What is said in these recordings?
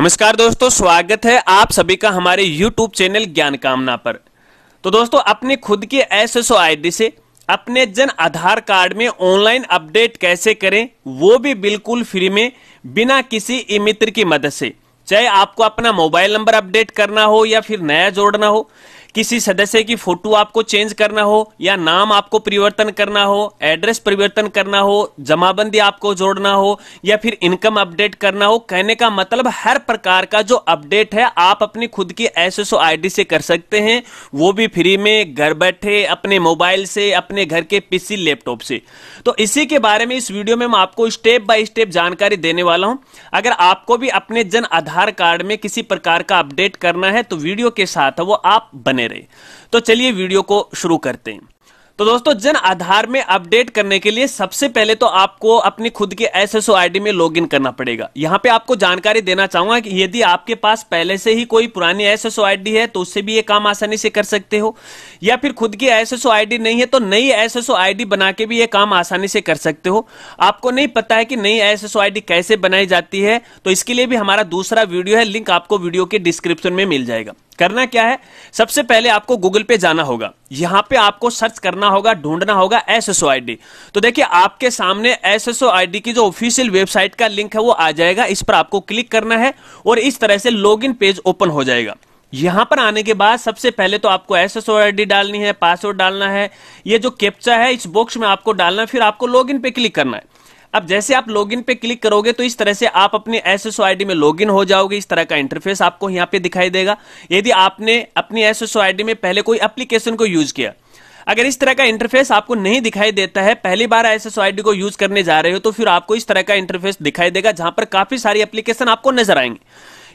नमस्कार दोस्तों स्वागत है आप सभी का हमारे YouTube चैनल ज्ञान कामना पर तो दोस्तों अपने खुद के एस एस से अपने जन आधार कार्ड में ऑनलाइन अपडेट कैसे करें वो भी बिल्कुल फ्री में बिना किसी ई मित्र की मदद से चाहे आपको अपना मोबाइल नंबर अपडेट करना हो या फिर नया जोड़ना हो किसी सदस्य की फोटो आपको चेंज करना हो या नाम आपको परिवर्तन करना हो एड्रेस परिवर्तन करना हो जमाबंदी आपको जोड़ना हो या फिर इनकम अपडेट करना हो कहने का मतलब हर प्रकार का जो अपडेट है आप अपनी खुद की एस एस से कर सकते हैं वो भी फ्री में घर बैठे अपने मोबाइल से अपने घर के पीसी लैपटॉप से तो इसी के बारे में इस वीडियो में मैं आपको स्टेप बाय स्टेप जानकारी देने वाला हूं अगर आपको भी अपने जन आधार कार्ड में किसी प्रकार का अपडेट करना है तो वीडियो के साथ वो आप बने रहे तो चलिए वीडियो को शुरू करते हैं तो दोस्तों जन आधार में अपडेट करने के लिए सबसे पहले तो आपको अपनी खुद के एस एस में लॉगिन करना पड़ेगा यहाँ पे आपको जानकारी देना चाहूंगा कि यदि आपके पास पहले से ही कोई पुरानी एस एस है तो उससे भी ये काम आसानी से कर सकते हो या फिर खुद की एस एस नहीं है तो नई एस एस बना के भी ये काम आसानी से कर सकते हो आपको नहीं पता है कि नई एस एस कैसे बनाई जाती है तो इसके लिए भी हमारा दूसरा वीडियो है लिंक आपको वीडियो के डिस्क्रिप्शन में मिल जाएगा करना क्या है सबसे पहले आपको गूगल पे जाना होगा यहां पे आपको सर्च करना होगा ढूंढना होगा एस डी तो देखिए आपके सामने एस एस की जो ऑफिशियल वेबसाइट का लिंक है वो आ जाएगा इस पर आपको क्लिक करना है और इस तरह से लॉग पेज ओपन हो जाएगा यहां पर आने के बाद सबसे पहले तो आपको एस डी डालनी है पासवर्ड डालना है ये जो कैप्चा है इस बॉक्स में आपको डालना है फिर आपको लॉग पे क्लिक करना है अब जैसे आप लॉगिन पे क्लिक करोगे तो इस तरह से आप अपने एस एस में लॉगिन हो जाओगे इस तरह का इंटरफेस आपको यहाँ पे दिखाई देगा यदि आपने अपनी एस एस में पहले कोई एप्लीकेशन को यूज किया अगर इस तरह का इंटरफेस आपको नहीं दिखाई देता है पहली बार एस एस को यूज करने जा रहे हो तो फिर आपको इस तरह का इंटरफेस दिखाई देगा जहां पर काफी सारी एप्लीकेशन आपको नजर आएंगे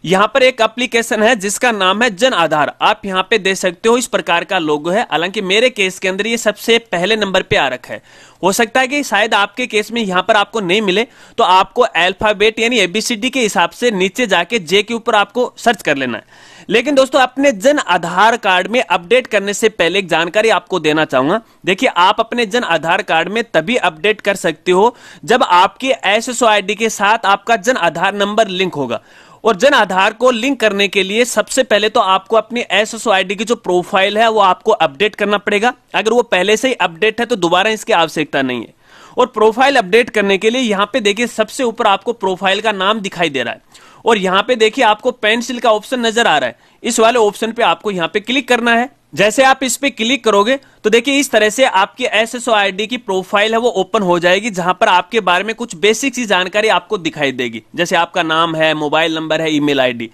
यहाँ पर एक एप्लीकेशन है जिसका नाम है जन आधार आप यहाँ पे दे सकते हो इस प्रकार का लोगो है हालांकि मेरे केस के अंदर ये सबसे पहले नंबर पे आ रखा है हो सकता है कि शायद आपके केस में यहाँ पर आपको नहीं मिले तो आपको एल्फाबेट यानी एबीसीडी के हिसाब से नीचे जाके जे के ऊपर आपको सर्च कर लेना है लेकिन दोस्तों अपने जन आधार कार्ड में अपडेट करने से पहले एक जानकारी आपको देना चाहूंगा देखिए आप अपने जन आधार कार्ड में तभी अपडेट कर सकते हो जब आपके एस एस के साथ आपका जन आधार नंबर लिंक होगा और जन आधार को लिंक करने के लिए सबसे पहले तो आपको अपनी एस एस की जो प्रोफाइल है वो आपको अपडेट करना पड़ेगा अगर वो पहले से ही अपडेट है तो दोबारा इसकी आवश्यकता नहीं है और प्रोफाइल अपडेट करने के लिए यहाँ पे देखिए सबसे ऊपर आपको प्रोफाइल का नाम दिखाई दे रहा है और यहाँ पे देखिए आपको पेंसिल का ऑप्शन नजर आ रहा है इस वाले ऑप्शन पे आपको यहाँ पे क्लिक करना है जैसे आप इस पर क्लिक करोगे तो देखिए इस तरह से आपकी एस एस की प्रोफाइल है वो ओपन हो जाएगी जहां पर आपके बारे में कुछ बेसिक सी जानकारी आपको दिखाई देगी जैसे आपका नाम है मोबाइल नंबर है ईमेल आईडी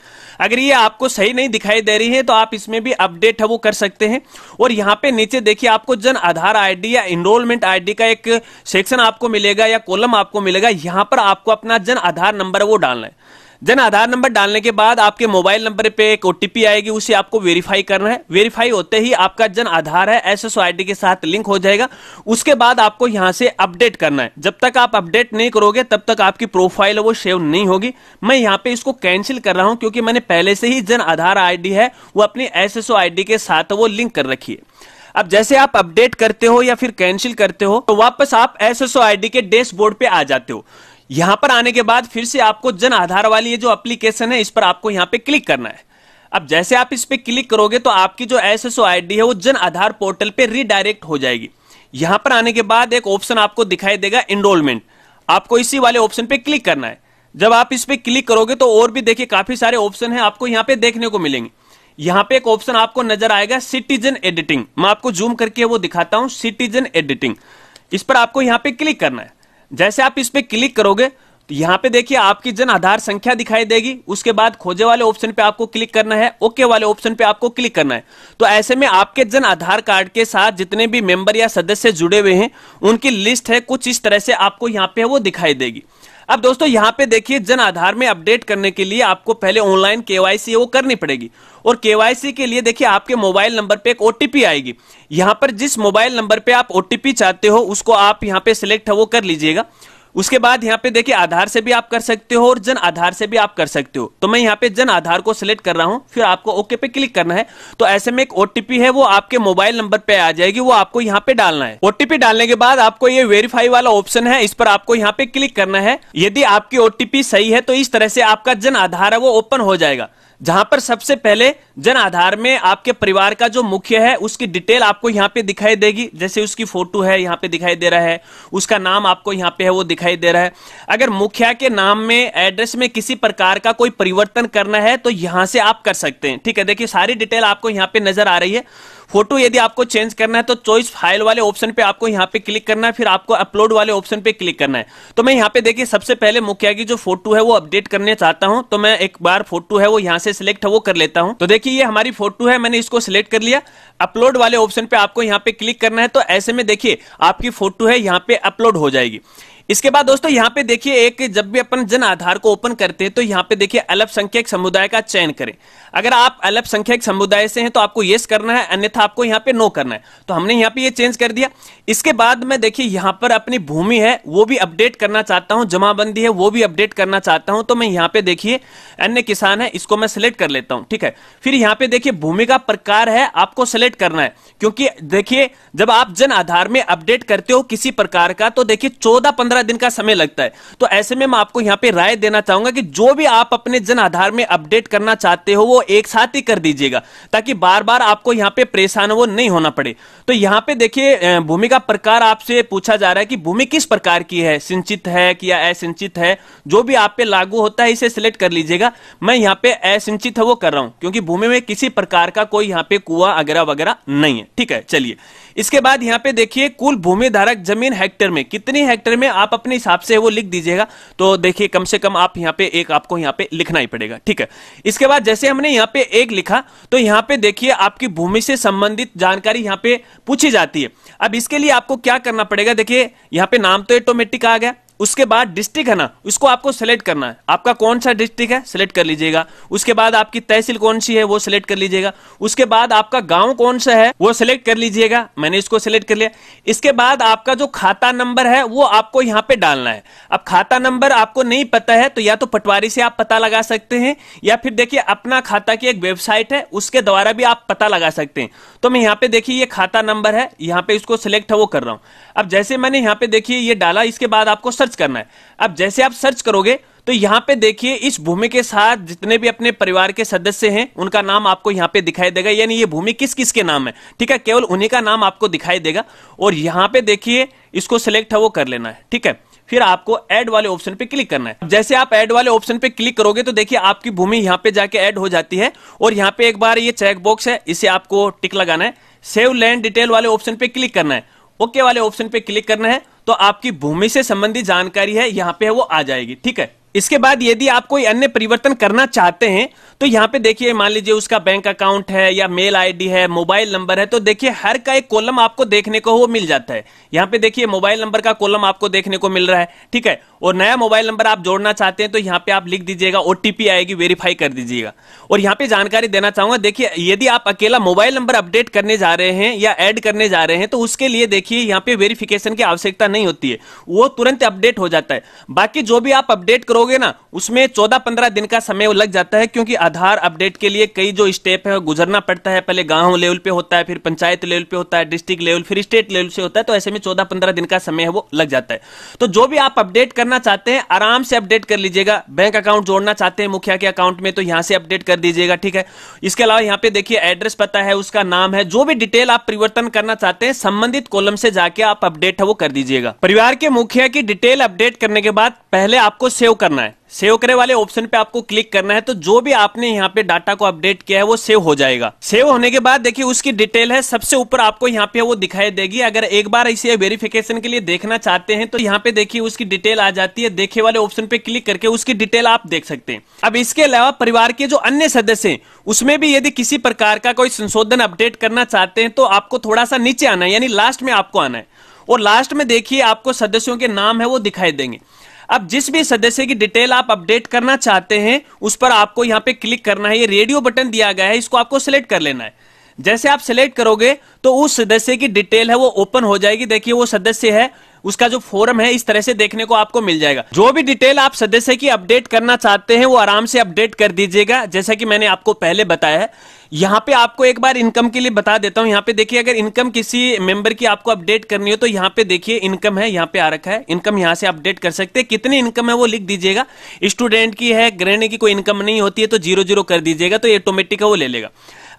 अगर ये आपको सही नहीं दिखाई दे रही है तो आप इसमें भी अपडेट है वो कर सकते हैं और यहाँ पे नीचे देखिए आपको जन आधार आई या इनरोलमेंट आई का एक सेक्शन आपको मिलेगा या कॉलम आपको मिलेगा यहाँ पर आपको अपना जन आधार नंबर वो डालना है देन आधार नंबर डालने के बाद आपके मोबाइल नंबर पे एक ओटीपी आएगी उसे आपको वेरीफाई करना है वेरीफाई होते ही आपका जन आधार है एस एस आईडी के साथ लिंक हो जाएगा उसके बाद आपको यहां से अपडेट करना है जब तक आप अपडेट नहीं करोगे तब तक आपकी प्रोफाइल वो सेव नहीं होगी मैं यहाँ पे इसको कैंसिल कर रहा हूँ क्योंकि मैंने पहले से ही जन आधार आई है वो अपनी एस एस के साथ वो लिंक कर रखी है अब जैसे आप अपडेट करते हो या फिर कैंसिल करते हो तो वापस आप एस एस के डैशबोर्ड पे आ जाते हो यहां पर आने के बाद फिर से आपको जन आधार वाली ये जो एप्लीकेशन है इस पर आपको यहां पे क्लिक करना है अब जैसे आप इस पर क्लिक करोगे तो आपकी जो एस एस है वो जन आधार पोर्टल पर रीडायरेक्ट हो जाएगी यहां पर आने के बाद एक ऑप्शन आपको दिखाई देगा एनरोलमेंट आपको इसी वाले ऑप्शन पे क्लिक करना है जब आप इस पर क्लिक करोगे तो और भी देखिए काफी सारे ऑप्शन है आपको यहाँ पे देखने को मिलेंगे यहाँ पे एक ऑप्शन आपको नजर आएगा सिटीजन एडिटिंग मैं आपको जूम करके वो दिखाता हूँ सिटीजन एडिटिंग इस पर आपको यहाँ पे क्लिक करना है जैसे आप इस पर क्लिक करोगे तो यहां पे देखिए आपकी जन आधार संख्या दिखाई देगी उसके बाद खोजे वाले ऑप्शन पे आपको क्लिक करना है ओके वाले ऑप्शन पे आपको क्लिक करना है तो ऐसे में आपके जन आधार कार्ड के साथ जितने भी मेंबर या सदस्य जुड़े हुए हैं उनकी लिस्ट है कुछ इस तरह से आपको यहाँ पे वो दिखाई देगी अब दोस्तों यहाँ पे देखिए जन आधार में अपडेट करने के लिए आपको पहले ऑनलाइन केवाईसी वो करनी पड़ेगी और केवाईसी के लिए देखिए आपके मोबाइल नंबर पे एक ओटीपी आएगी यहाँ पर जिस मोबाइल नंबर पे आप ओटीपी चाहते हो उसको आप यहाँ पे सिलेक्ट है वो कर लीजिएगा उसके बाद यहाँ पे देखिए आधार से भी आप कर सकते हो और जन आधार से भी आप कर सकते हो तो मैं यहाँ पे जन आधार को सिलेक्ट कर रहा हूँ फिर आपको ओके पे क्लिक करना है तो ऐसे में एक ओटीपी है वो आपके मोबाइल नंबर पे आ जाएगी वो आपको यहाँ पे डालना है ओटीपी डालने के बाद आपको ये वेरीफाई वाला ऑप्शन है इस पर आपको यहाँ पे क्लिक करना है यदि आपकी ओटीपी सही है तो इस तरह से आपका जन आधार है वो ओपन हो जाएगा जहां पर सबसे पहले जन आधार में आपके परिवार का जो मुख्य है उसकी डिटेल आपको यहाँ पे दिखाई देगी जैसे उसकी फोटो है यहाँ पे दिखाई दे रहा है उसका नाम आपको यहाँ पे है वो दिखाई दे रहा है अगर मुखिया के नाम में एड्रेस में किसी प्रकार का कोई परिवर्तन करना है तो यहां से आप कर सकते हैं ठीक है देखिए सारी डिटेल आपको यहां पर नजर आ रही है फोटो यदि आपको चेंज करना है तो चॉइस फाइल वाले ऑप्शन पे आपको यहाँ पे क्लिक करना है फिर आपको अपलोड वाले ऑप्शन पे क्लिक करना है तो मैं यहाँ पे देखिए सबसे पहले मुखिया की जो फोटो है वो अपडेट करने चाहता हूँ तो मैं एक बार फोटो है वो यहाँ से सिलेक्ट है वो कर लेता हूँ तो देखिए ये हमारी फोटो है मैंने इसको सिलेक्ट कर लिया अपलोड वाले ऑप्शन पे आपको यहाँ पे क्लिक करना है तो ऐसे में देखिए आपकी फोटो है यहाँ पे अपलोड हो जाएगी इसके बाद दोस्तों यहाँ पे देखिए एक जब भी अपन जन आधार को ओपन करते हैं तो यहाँ पे देखिए अल्पसंख्यक समुदाय का चयन करें अगर आप अल्पसंख्यक समुदाय से हैं तो आपको यस करना है अन्यथा आपको यहाँ पे नो करना है तो हमने यहाँ पे ये चेंज कर दिया इसके बाद में देखिए यहाँ पर अपनी भूमि है वो भी अपडेट करना चाहता हूँ जमाबंदी है वो भी अपडेट करना चाहता हूँ तो मैं यहाँ पे देखिए अन्य किसान है इसको मैं सिलेक्ट कर लेता हूँ ठीक है फिर यहाँ पे देखिए भूमि का प्रकार है आपको सिलेक्ट करना है क्योंकि देखिए जब आप जन आधार में अपडेट करते हो किसी प्रकार का तो देखिए चौदह पंद्रह पंद्रह दिन का समय लगता है तो ऐसे में मैं आपको यहाँ पे राय देना चाहूंगा कि जो भी आप अपने जन आधार में अपडेट करना चाहते हो वो एक साथ ही कर दीजिएगा ताकि बार बार आपको यहाँ पे परेशान वो नहीं होना पड़े तो यहाँ पे देखिए भूमि का प्रकार आपसे पूछा जा रहा है कि भूमि किस प्रकार की है सिंचित है कि या असिंचित है जो भी आप पे लागू होता है इसे सिलेक्ट कर लीजिएगा मैं यहाँ पे असिंचित है वो कर रहा हूं क्योंकि भूमि में किसी प्रकार का कोई यहाँ पे कुआ वगैरह वगैरह नहीं है ठीक है चलिए इसके बाद यहाँ पे देखिए कुल भूमि धारक जमीन हेक्टर में कितनी हेक्टर में आप अपने हिसाब से वो लिख दीजिएगा तो देखिए कम से कम आप यहाँ पे एक आपको यहाँ पे लिखना ही पड़ेगा ठीक है इसके बाद जैसे हमने यहाँ पे एक लिखा तो यहाँ पे देखिए आपकी भूमि से संबंधित जानकारी यहाँ पे पूछी जाती है अब इसके लिए आपको क्या करना पड़ेगा देखिए यहाँ पे नाम तो ऑटोमेटिक आ गया उसके बाद डिस्ट्रिक्ट है ना उसको आपको सेलेक्ट करना है आपका कौन सा डिस्ट्रिक्ट है सेलेक्ट कर लीजिएगा उसके बाद आपकी तहसील कौन सी है वो सेलेक्ट कर लीजिएगा उसके बाद आपका गांव कौन सा है वो सेलेक्ट कर लीजिएगा मैंने इसको सेलेक्ट कर लिया इसके बाद आपका जो खाता नंबर है वो आपको यहाँ पे डालना है अब खाता नंबर आपको नहीं पता है तो या तो पटवारी से आप पता लगा सकते हैं या फिर देखिए अपना खाता की एक वेबसाइट है उसके द्वारा भी आप पता लगा सकते हैं तो मैं यहाँ पे देखिए ये खाता नंबर है यहाँ पे इसको सिलेक्ट है वो कर रहा हूँ अब जैसे मैंने यहाँ पे देखिए ये डाला इसके बाद आपको सर्च सर्च करना है अब जैसे आप सर्च करोगे तो यहाँ पे देखिए इस भूमि के साथ जितने भी अपने परिवार के सदस्य हैं उनका नाम आपको यहाँ पे दिखाई देगा यानी ये भूमि किस किस के नाम है ठीक है केवल उन्हीं का नाम आपको दिखाई देगा और यहाँ पे देखिए इसको सिलेक्ट है वो कर लेना है ठीक है फिर आपको ऐड वाले ऑप्शन पे क्लिक करना है जैसे आप ऐड वाले ऑप्शन पे क्लिक करोगे तो देखिए आपकी भूमि यहाँ पे जाके ऐड हो जाती है और यहाँ पे एक बार ये चेक बॉक्स है इसे आपको टिक लगाना है सेव लैंड डिटेल वाले ऑप्शन पे क्लिक करना है ओके okay वाले ऑप्शन पे क्लिक करना है तो आपकी भूमि से संबंधित जानकारी है यहां पे है वो आ जाएगी ठीक है इसके बाद यदि आप कोई अन्य परिवर्तन करना चाहते हैं तो यहाँ पे देखिए मान लीजिए उसका बैंक अकाउंट है या मेल आईडी है मोबाइल नंबर है तो देखिए हर का एक कॉलम आपको देखने को वो मिल जाता है यहाँ पे देखिए मोबाइल नंबर का कॉलम आपको देखने को मिल रहा है ठीक है और नया मोबाइल नंबर आप जोड़ना चाहते हैं तो यहाँ पे आप लिख दीजिएगा ओटीपी आएगी वेरीफाई कर दीजिएगा और यहाँ पे जानकारी देना चाहूंगा देखिए यदि आप अकेला मोबाइल नंबर अपडेट करने जा रहे हैं या एड करने जा रहे हैं तो उसके लिए देखिए यहाँ पे वेरिफिकेशन की आवश्यकता नहीं होती है वो तुरंत अपडेट हो जाता है बाकी जो भी आप अपडेट करो करोगे ना उसमें चौदह पंद्रह दिन का समय लग जाता है क्योंकि आधार अपडेट के लिए कई जो स्टेप है गुजरना पड़ता है पहले गांव लेवल पे होता है फिर पंचायत लेवल पे होता है डिस्ट्रिक्ट लेवल फिर स्टेट लेवल से होता है तो ऐसे में चौदह पंद्रह दिन का समय है वो लग जाता है तो जो भी आप अपडेट करना चाहते हैं आराम से अपडेट कर लीजिएगा बैंक अकाउंट जोड़ना चाहते हैं मुखिया के अकाउंट में तो यहां से अपडेट कर दीजिएगा ठीक है इसके अलावा यहाँ पे देखिए एड्रेस पता है उसका नाम है जो भी डिटेल आप परिवर्तन करना चाहते हैं संबंधित कॉलम से जाके आप अपडेट है वो कर दीजिएगा परिवार के मुखिया की डिटेल अपडेट करने के बाद पहले आपको सेव कर करना है सेव करने वाले ऑप्शन पे आपको क्लिक करना है तो जो भी आपने यहाँ पे डाटा को अपडेट किया है वो सेव हो जाएगा सेव होने के बाद देखिए उसकी डिटेल है सबसे ऊपर आपको यहाँ पे वो दिखाई देगी अगर एक बार इसे वेरिफिकेशन के लिए देखना चाहते हैं तो यहाँ पे देखिए उसकी डिटेल आ जाती है देखे वाले ऑप्शन पे क्लिक करके उसकी डिटेल आप देख सकते हैं अब इसके अलावा परिवार के जो अन्य सदस्य है उसमें भी यदि किसी प्रकार का कोई संशोधन अपडेट करना चाहते हैं तो आपको थोड़ा सा नीचे आना है यानी लास्ट में आपको आना है और लास्ट में देखिए आपको सदस्यों के नाम है वो दिखाई देंगे अब जिस भी सदस्य की डिटेल आप अपडेट करना चाहते हैं उस पर आपको यहाँ पे क्लिक करना है ये रेडियो बटन दिया गया है इसको आपको सिलेक्ट कर लेना है जैसे आप सिलेक्ट करोगे तो उस सदस्य की डिटेल है वो ओपन हो जाएगी देखिए वो सदस्य है उसका जो फोरम है इस तरह से देखने को आपको मिल जाएगा जो भी डिटेल आप सदस्य की अपडेट करना चाहते हैं वो आराम से अपडेट कर दीजिएगा जैसा कि मैंने आपको पहले बताया है यहाँ पे आपको एक बार इनकम के लिए बता देता हूँ यहाँ पे देखिए अगर इनकम किसी मेंबर की आपको अपडेट करनी हो तो यहाँ पे देखिए इनकम है यहाँ पे आ रखा है इनकम यहाँ से अपडेट कर सकते हैं कितनी इनकम है वो लिख दीजिएगा स्टूडेंट की है ग्रहणी की कोई इनकम नहीं होती है तो जीरो जीरो कर दीजिएगा तो ऑटोमेटिक है वो ले लेगा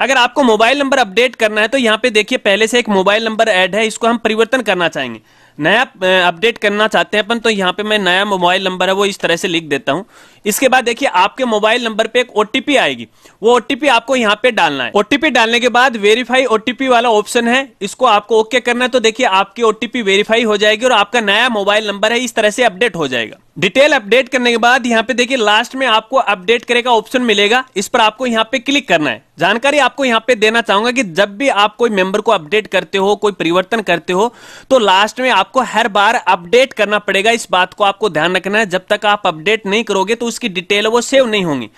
अगर आपको मोबाइल नंबर अपडेट करना है तो यहाँ पे देखिए पहले से एक मोबाइल नंबर एड है इसको हम परिवर्तन करना चाहेंगे नया अपडेट करना चाहते हैं अपन तो यहाँ पे मैं नया मोबाइल नंबर है वो इस तरह से लिख देता हूँ इसके बाद देखिए आपके मोबाइल नंबर पे एक ओटीपी आएगी वो ओटीपी आपको यहाँ पे डालना है ओटीपी डालने के बाद वेरीफाई ओटीपी वाला ऑप्शन है इसको आपको ओके करना है तो देखिए आपकी ओटीपी वेरीफाई हो जाएगी और आपका नया मोबाइल नंबर है इस तरह से अपडेट हो जाएगा डिटेल अपडेट करने के बाद यहाँ पे देखिए लास्ट में आपको अपडेट करेगा ऑप्शन मिलेगा इस पर आपको यहाँ पे क्लिक करना है जानकारी आपको यहाँ पे देना चाहूंगा कि जब भी आप कोई मेंबर को अपडेट करते हो कोई परिवर्तन करते हो तो लास्ट में आपको हर बार अपडेट करना पड़ेगा इस बात को आपको ध्यान रखना है जब तक आप अपडेट नहीं करोगे तो उसकी डिटेल वो सेव नहीं होंगी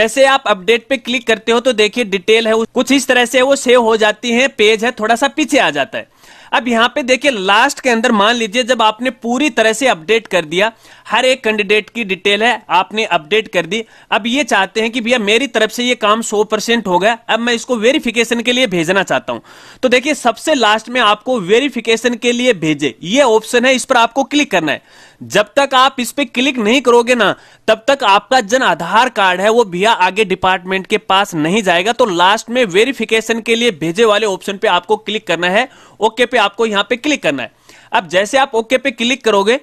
जैसे आप अपडेट पे क्लिक करते हो तो देखिए डिटेल है कुछ इस तरह से वो सेव हो जाती है पेज है थोड़ा सा पीछे आ जाता है अब यहां पे देखिए लास्ट के अंदर मान लीजिए जब आपने पूरी तरह से अपडेट कर दिया हर एक कैंडिडेट की डिटेल है आपने अपडेट कर दी अब ये चाहते हैं कि भैया मेरी तरफ से ये काम सौ परसेंट हो गया अब मैं इसको वेरिफिकेशन के लिए भेजना चाहता हूं तो देखिए सबसे लास्ट में आपको वेरिफिकेशन के लिए भेजे ये ऑप्शन है इस पर आपको क्लिक करना है जब तक आप इस पर क्लिक नहीं करोगे ना तब तक आपका जन आधार कार्ड है वो भैया आगे डिपार्टमेंट के पास नहीं जाएगा तो लास्ट में वेरिफिकेशन के लिए भेजे वाले ऑप्शन पे आपको क्लिक करना है ओके पे आपको यहां पे क्लिक करना है अब जैसे आप ओके पे क्लिक करोगे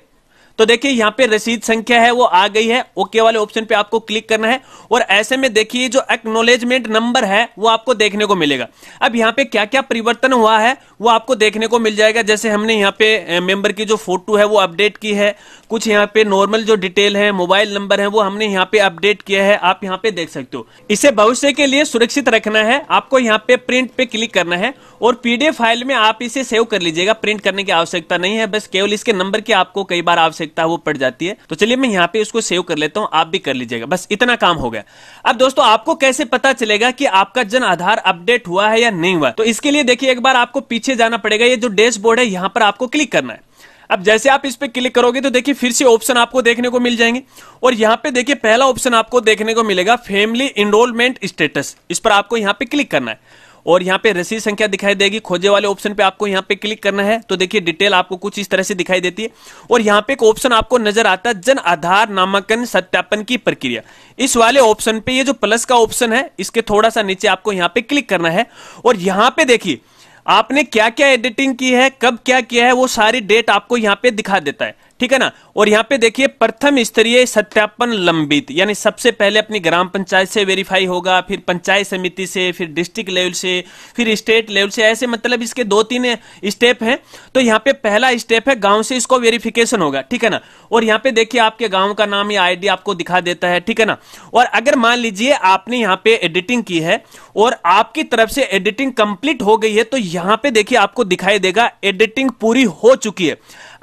तो देखिए यहां पे रसीद संख्या है वो आ गई है ओके वाले ऑप्शन पे आपको क्लिक करना है और ऐसे में देखिए जो एक्नोलेजमेंट नंबर है वो आपको देखने को मिलेगा अब यहां पे क्या क्या परिवर्तन हुआ है वो आपको देखने को मिल जाएगा जैसे हमने यहां पे मेंबर की जो फोटो है वो अपडेट की है कुछ यहाँ पे नॉर्मल जो डिटेल है मोबाइल नंबर है वो हमने यहाँ पे अपडेट किया है आप यहाँ पे देख सकते हो इसे भविष्य के लिए सुरक्षित रखना है आपको यहाँ पे प्रिंट पे क्लिक करना है और पीडीएफ फाइल में आप इसे सेव कर लीजिएगा प्रिंट करने की आवश्यकता नहीं है बस केवल इसके नंबर की आपको कई बार आवश्यकता वो पड़ जाती है तो चलिए मैं यहाँ पे इसको सेव कर लेता हूँ आप भी कर लीजिएगा बस इतना काम हो गया अब दोस्तों आपको कैसे पता चलेगा कि आपका जन आधार अपडेट हुआ है या नहीं हुआ तो इसके लिए देखिए एक बार आपको पीछे जाना पड़ेगा ये जो डैशबोर्ड है यहाँ पर आपको क्लिक करना है अब जैसे आप इस पर क्लिक करोगे तो देखिए फिर से ऑप्शन आपको देखने को मिल जाएंगे और यहाँ पे देखिए पहला ऑप्शन आपको देखने को मिलेगा फैमिली इनरोलमेंट स्टेटस इस पर आपको यहाँ पे क्लिक करना है और यहाँ पे रसीद संख्या दिखाई देगी खोजे वाले ऑप्शन पे आपको यहाँ पे क्लिक करना है तो देखिए डिटेल आपको कुछ इस तरह से दिखाई देती है और यहाँ पे एक ऑप्शन आपको नजर आता है जन आधार नामांकन सत्यापन की प्रक्रिया इस वाले ऑप्शन पे ये जो प्लस का ऑप्शन है इसके थोड़ा सा नीचे आपको यहाँ पे क्लिक करना है और यहाँ पे देखिए आपने क्या क्या एडिटिंग की है कब क्या किया है वो सारी डेट आपको यहाँ पे दिखा देता है ठीक है ना और यहाँ पे देखिए प्रथम स्तरीय सत्यापन लंबित यानी सबसे पहले अपनी ग्राम पंचायत से वेरीफाई होगा फिर पंचायत समिति से फिर डिस्ट्रिक्ट लेवल से फिर स्टेट लेवल से ऐसे मतलब इसके दो तीन स्टेप हैं तो यहाँ पे पहला स्टेप है गांव से इसको वेरिफिकेशन होगा ठीक है ना और यहाँ पे देखिए आपके गांव का नाम या आईडी आपको दिखा देता है ठीक है ना और अगर मान लीजिए आपने यहाँ पे एडिटिंग की है और आपकी तरफ से एडिटिंग कंप्लीट हो गई है तो यहाँ पे देखिए आपको दिखाई देगा एडिटिंग पूरी हो चुकी है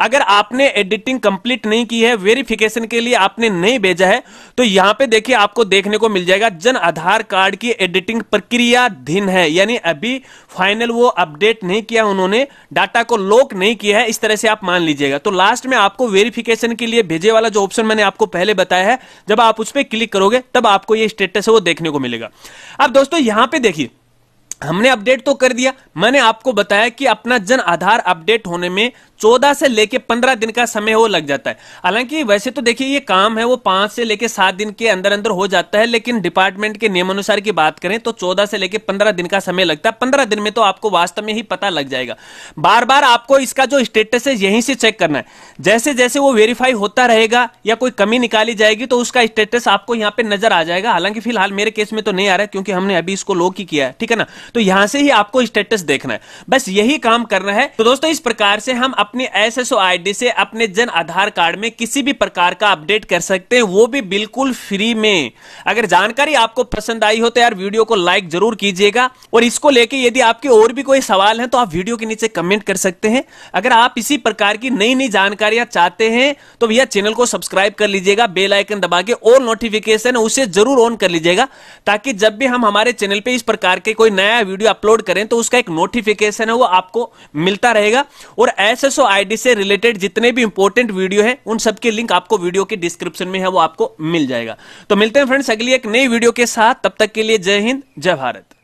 अगर आपने एडिटिंग कंप्लीट नहीं की है वेरिफिकेशन के लिए आपने नहीं भेजा है तो यहां पे देखिए आपको देखने को मिल जाएगा जन आधार कार्ड की एडिटिंग धीन है यानी अभी फाइनल वो अपडेट नहीं किया उन्होंने डाटा को लॉक नहीं किया है इस तरह से आप मान लीजिएगा तो लास्ट में आपको वेरिफिकेशन के लिए भेजे वाला जो ऑप्शन मैंने आपको पहले बताया है जब आप उस पर क्लिक करोगे तब आपको ये स्टेटस है वो देखने को मिलेगा अब दोस्तों यहां पे देखिए हमने अपडेट तो कर दिया मैंने आपको बताया कि अपना जन आधार अपडेट होने में चौदह से लेके पंद्रह दिन का समय वो लग जाता है हालांकि वैसे तो देखिए ये काम है वो पांच से लेके सात दिन के अंदर अंदर हो जाता है लेकिन डिपार्टमेंट के नियमानुसार की बात करें तो चौदह से लेके पंद्रह दिन का समय लगता है पंद्रह दिन में तो आपको वास्तव में ही पता लग जाएगा बार बार आपको इसका जो स्टेटस है यहीं से चेक करना है जैसे जैसे वो वेरीफाई होता रहेगा या कोई कमी निकाली जाएगी तो उसका स्टेटस आपको यहाँ पे नजर आ जाएगा हालांकि फिलहाल मेरे केस में तो नहीं आ रहा है क्योंकि हमने अभी इसको लो ही किया है ठीक है ना तो यहां से ही आपको स्टेटस देखना है बस यही काम करना है तो दोस्तों इस प्रकार से हम अपनी एस एस से अपने जन आधार कार्ड में किसी भी प्रकार का अपडेट कर सकते हैं वो भी बिल्कुल फ्री में अगर जानकारी आपको पसंद आई हो तो यार वीडियो को लाइक जरूर कीजिएगा और इसको लेके यदि आपके और भी कोई सवाल है तो आप वीडियो के नीचे कमेंट कर सकते हैं अगर आप इसी प्रकार की नई नई जानकारियां चाहते हैं तो भैया चैनल को सब्सक्राइब कर लीजिएगा बेल आइकन दबा के और नोटिफिकेशन उसे जरूर ऑन कर लीजिएगा ताकि जब भी हम हमारे चैनल पर इस प्रकार के कोई नया वीडियो अपलोड करें तो उसका एक नोटिफिकेशन है वो आपको मिलता रहेगा और ऐसे एसओ आईडी से रिलेटेड जितने भी इंपॉर्टेंट वीडियो है उन सबके लिंक आपको वीडियो के डिस्क्रिप्शन में है वो आपको मिल जाएगा तो मिलते हैं फ्रेंड्स अगली एक नई वीडियो के साथ तब तक के लिए जय हिंद जय भारत